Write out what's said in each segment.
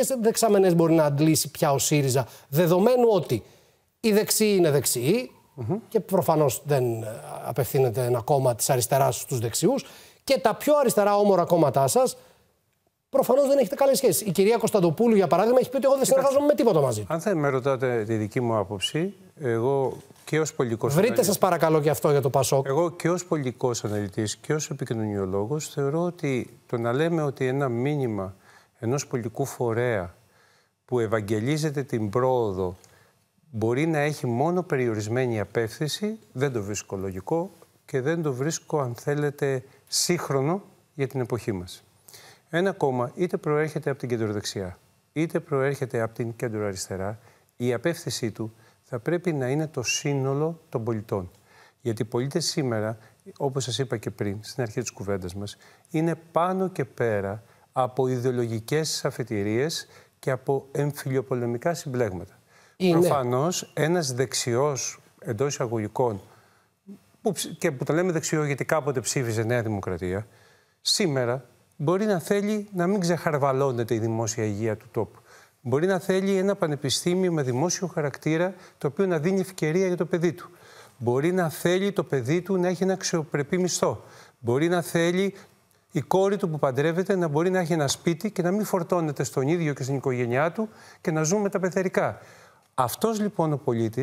ποιε δεξαμενές μπορεί να αντλήσει πια ο ΣΥΡΙΖΑ, δεδομένου ότι η δεξιοί είναι δεξιοί mm και προφανώς δεν ε, απευθύνεται ένα κόμμα της αριστεράς στους δεξιούς και τα πιο αριστερά όμορα κόμματά σας προφανώς δεν έχετε καλές σχέσεις. Η κυρία Κωνσταντοπούλου, για παράδειγμα, έχει πει ότι εγώ δεν συνεργάζομαι με τίποτα μαζί Αν θα με ρωτάτε τη δική μου άποψη, εγώ και ως πολιτικός. Βρείτε, σας παρακαλώ, και αυτό για το Πασόκ. Εγώ και ως πολιτικός αναλυτής και ως επικοινωνιολόγος θεωρώ ότι το να λέμε ότι ένα μήνυμα ενός πολιτικού φορέα που ευαγγελίζεται την πρόοδο μπορεί να έχει μόνο περιορισμένη απέφθηση. δεν το βρίσκω λογικό και δεν το βρίσκω, αν θέλετε, σύγχρονο για την εποχή μας. Ένα κόμμα είτε προέρχεται από την κεντροδεξιά, είτε προέρχεται από την κεντροαριστερά, η απέφθηση του θα πρέπει να είναι το σύνολο των πολιτών. Γιατί οι πολίτες σήμερα, όπως σας είπα και πριν, στην αρχή της κουβέντας μας, είναι πάνω και πέρα από ιδεολογικές αφετηρίες και από εμφυλιοπολεμικά συμπλέγματα. Προφανώ, Προφανώς ένας δεξιός εντός εισαγωγικών που, και που το λέμε δεξιό γιατί κάποτε ψήφιζε Νέα Δημοκρατία σήμερα μπορεί να θέλει να μην ξεχαρβαλώνεται η δημόσια υγεία του τόπου. Μπορεί να θέλει ένα πανεπιστήμιο με δημόσιο χαρακτήρα το οποίο να δίνει ευκαιρία για το παιδί του. Μπορεί να θέλει το παιδί του να έχει ένα αξιοπρεπή μισθό. Μπορεί να θέλει η κόρη του που παντρεύεται να μπορεί να έχει ένα σπίτι και να μην φορτώνεται στον ίδιο και στην οικογένειά του και να ζουν με τα πεθερικά. Αυτός λοιπόν ο πολίτης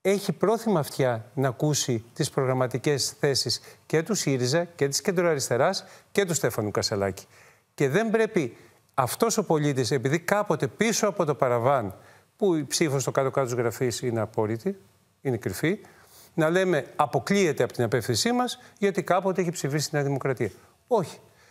έχει πρόθυμα αυτιά να ακούσει τις προγραμματικές θέσεις και του ΣΥΡΙΖΑ και της κεντροαριστεράς και του Στέφανου Κασελάκη. Και δεν πρέπει αυτός ο πολίτης επειδή κάποτε πίσω από το παραβάν που η ψήφος στο κάτω-κάτω της είναι απόρριτη, είναι κρυφή, να λέμε αποκλείεται από την απέφθησή μας γιατί κάποτε έχει ψηφίσει τη Νέα Δημοκρατία. Όχι.